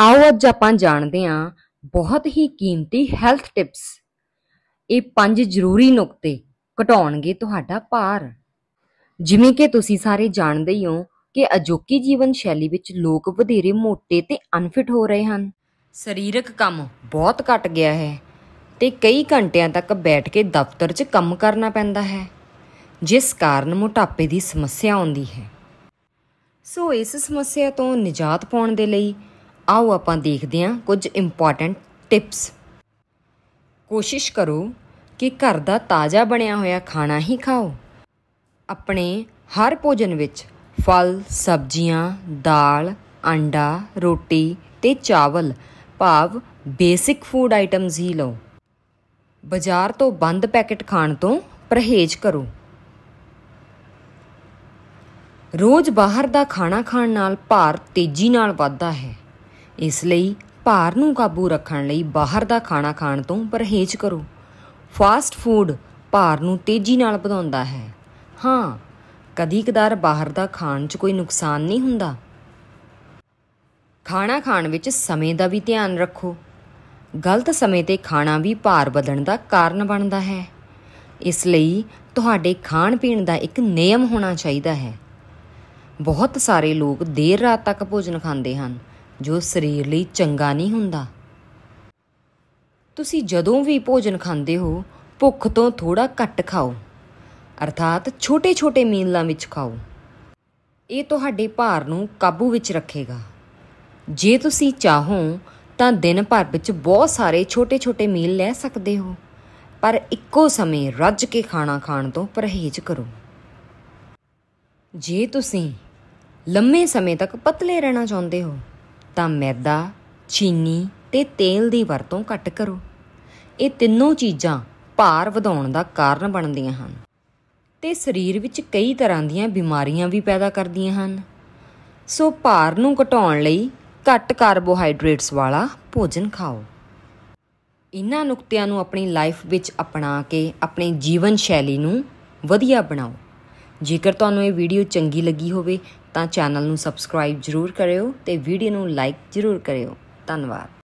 ਆਓ ਅੱਜ ਆਪਾਂ ਜਾਣਦੇ ਹਾਂ ਬਹੁਤ ਹੀ ਕੀਮਤੀ ਹੈਲਥ ਟਿਪਸ ਇਹ ਪੰਜ ਜ਼ਰੂਰੀ ਨੁਕਤੇ ਘਟਾਉਣਗੇ ਤੁਹਾਡਾ ਭਾਰ ਜਿਵੇਂ ਕਿ ਤੁਸੀਂ ਸਾਰੇ ਜਾਣਦੇ ਹੀ ਹੋ ਕਿ ਅਜੋਕੀ ਜੀਵਨ ਸ਼ੈਲੀ ਵਿੱਚ ਲੋਕ ਵਧੇਰੇ ਮੋਟੇ ਤੇ ਅਨਫਿਟ ਹੋ ਰਹੇ ਹਨ ਸਰੀਰਕ ਕੰਮ ਬਹੁਤ ਘਟ ਗਿਆ ਹੈ ਤੇ ਕਈ ਘੰਟਿਆਂ ਤੱਕ ਬੈਠ ਕੇ ਦਫ਼ਤਰ 'ਚ ਕੰਮ ਕਰਨਾ ਪੈਂਦਾ ਹੈ ਜਿਸ ਕਾਰਨ ਮੋਟਾਪੇ ਦੀ ਸਮੱਸਿਆ ਆਉਂਦੀ ਹੈ ਸੋ ਇਸ ਸਮੱਸਿਆ ਤੋਂ ਨਿਜਾਤ ਪਾਉਣ ਦੇ ਲਈ ਆਓ ਆਪਾਂ ਦੇਖਦੇ ਹਾਂ ਕੁਝ ਇੰਪੋਰਟੈਂਟ ਟਿਪਸ ਕੋਸ਼ਿਸ਼ ਕਰੋ ਕਿ ਘਰ ਦਾ ਤਾਜ਼ਾ ਬਣਿਆ ਹੋਇਆ ਖਾਣਾ ਹੀ ਖਾਓ ਆਪਣੇ ਹਰ ਭੋਜਨ ਵਿੱਚ ਫਲ ਸਬਜ਼ੀਆਂ ਦਾਲ ਅੰਡਾ ਰੋਟੀ ਤੇ ਚਾਵਲ ਭਾਵ ਬੇਸਿਕ ਫੂਡ ਆਈਟਮਸ ਹੀ ਲਓ ਬਾਜ਼ਾਰ ਤੋਂ ਬੰਦ ਪੈਕੇਟ ਖਾਣ ਤੋਂ ਪਰਹੇਜ਼ ਕਰੋ ਰੋਜ਼ ਬਾਹਰ ਦਾ ਖਾਣਾ ਖਾਣ ਨਾਲ ਭਾਰ ਤੇਜ਼ੀ ਨਾਲ ਵੱਧਦਾ ਹੈ ਇਸ ਲਈ ਭਾਰ ਨੂੰ ਕਾਬੂ ਰੱਖਣ ਲਈ ਬਾਹਰ ਦਾ ਖਾਣਾ ਖਾਣ ਤੋਂ ਪਰਹੇਜ਼ ਕਰੋ ਫਾਸਟ ਫੂਡ ਭਾਰ ਨੂੰ ਤੇਜ਼ੀ ਨਾਲ ਵਧਾਉਂਦਾ ਹੈ ਹਾਂ ਕਦੀ-ਕਦਾਰ ਬਾਹਰ ਦਾ ਖਾਣ 'ਚ ਕੋਈ ਨੁਕਸਾਨ ਨਹੀਂ ਹੁੰਦਾ ਖਾਣਾ ਖਾਣ ਵਿੱਚ ਸਮੇਂ ਦਾ ਵੀ ਧਿਆਨ ਰੱਖੋ ਗਲਤ ਸਮੇਂ ਤੇ ਖਾਣਾ ਵੀ ਭਾਰ ਵਧਣ ਦਾ ਕਾਰਨ ਬਣਦਾ ਹੈ ਇਸ ਲਈ ਤੁਹਾਡੇ ਖਾਣ ਪੀਣ ਦਾ ਇੱਕ ਨਿਯਮ ਹੋਣਾ ਚਾਹੀਦਾ ਹੈ ਬਹੁਤ ਸਾਰੇ ਲੋਕ ਦੇਰ ਰਾਤ ਤੱਕ ਭੋਜਨ ਖਾਂਦੇ ਹਨ ਜੋ ਸਰੀਰ ਲਈ ਚੰਗਾ ਨਹੀਂ ਹੁੰਦਾ ਤੁਸੀਂ ਜਦੋਂ ਵੀ ਭੋਜਨ ਖਾਂਦੇ ਹੋ ਭੁੱਖ ਤੋਂ ਥੋੜਾ ਘੱਟ ਖਾਓ ਅਰਥਾਤ ਛੋਟੇ-ਛੋਟੇ ਮੀਲਾਂ ਵਿੱਚ ਖਾਓ ਇਹ ਤੁਹਾਡੇ ਭਾਰ ਨੂੰ ਕਾਬੂ ਵਿੱਚ ਰੱਖੇਗਾ ਜੇ ਤੁਸੀਂ ਚਾਹੋ ਤਾਂ ਦਿਨ ਭਰ ਵਿੱਚ ਬਹੁਤ ਸਾਰੇ ਛੋਟੇ-ਛੋਟੇ ਮੀਲ ਲੈ ਸਕਦੇ ਹੋ ਪਰ ਇੱਕੋ ਸਮੇਂ ਰੱਜ ਕੇ ਖਾਣਾ ਖਾਣ ਤੋਂ ਪਰਹੇਜ਼ ਕਰੋ ਜੇ ਤੁਸੀਂ ਲੰਮੇ ਸਮੇਂ ਤੱਕ ਪਤਲੇ ਰਹਿਣਾ ਚਾਹੁੰਦੇ ਹੋ ਤਾਂ ਮੈਦਾ ਚੀਨੀ ਤੇ ਤੇਲ ਦੀ ਵਰਤੋਂ ਘੱਟ ਕਰੋ ਇਹ ਤਿੰਨੋਂ ਚੀਜ਼ਾਂ ਭਾਰ ਵਧਾਉਣ ਦਾ ਕਾਰਨ ਬਣਦੀਆਂ ਹਨ ਤੇ ਸਰੀਰ ਵਿੱਚ ਕਈ ਤਰ੍ਹਾਂ ਦੀਆਂ ਬਿਮਾਰੀਆਂ ਵੀ ਪੈਦਾ ਕਰਦੀਆਂ ਹਨ ਸੋ ਭਾਰ ਨੂੰ ਘਟਾਉਣ ਲਈ ਘੱਟ ਕਾਰਬੋਹਾਈਡਰੇਟਸ ਵਾਲਾ ਭੋਜਨ ਖਾਓ ਇਨ੍ਹਾਂ ਨੁਕਤਿਆਂ ਨੂੰ ਆਪਣੀ ਲਾਈਫ ਵਿੱਚ ਅਪਣਾ ਕੇ ਆਪਣੀ ਜੀਵਨ ਸ਼ੈਲੀ ਨੂੰ ਵਧੀਆ ਬਣਾਓ ਜੇਕਰ ਤੁਹਾਨੂੰ ਇਹ ਵੀਡੀਓ ਚੰਗੀ ਲੱਗੀ ਹੋਵੇ ਤਾਂ ਚੈਨਲ ਨੂੰ ਸਬਸਕ੍ਰਾਈਬ ਜ਼ਰੂਰ ਕਰਿਓ ਤੇ ਵੀਡੀਓ ਨੂੰ ਲਾਈਕ ਜ਼ਰੂਰ ਕਰਿਓ ਧੰਨਵਾਦ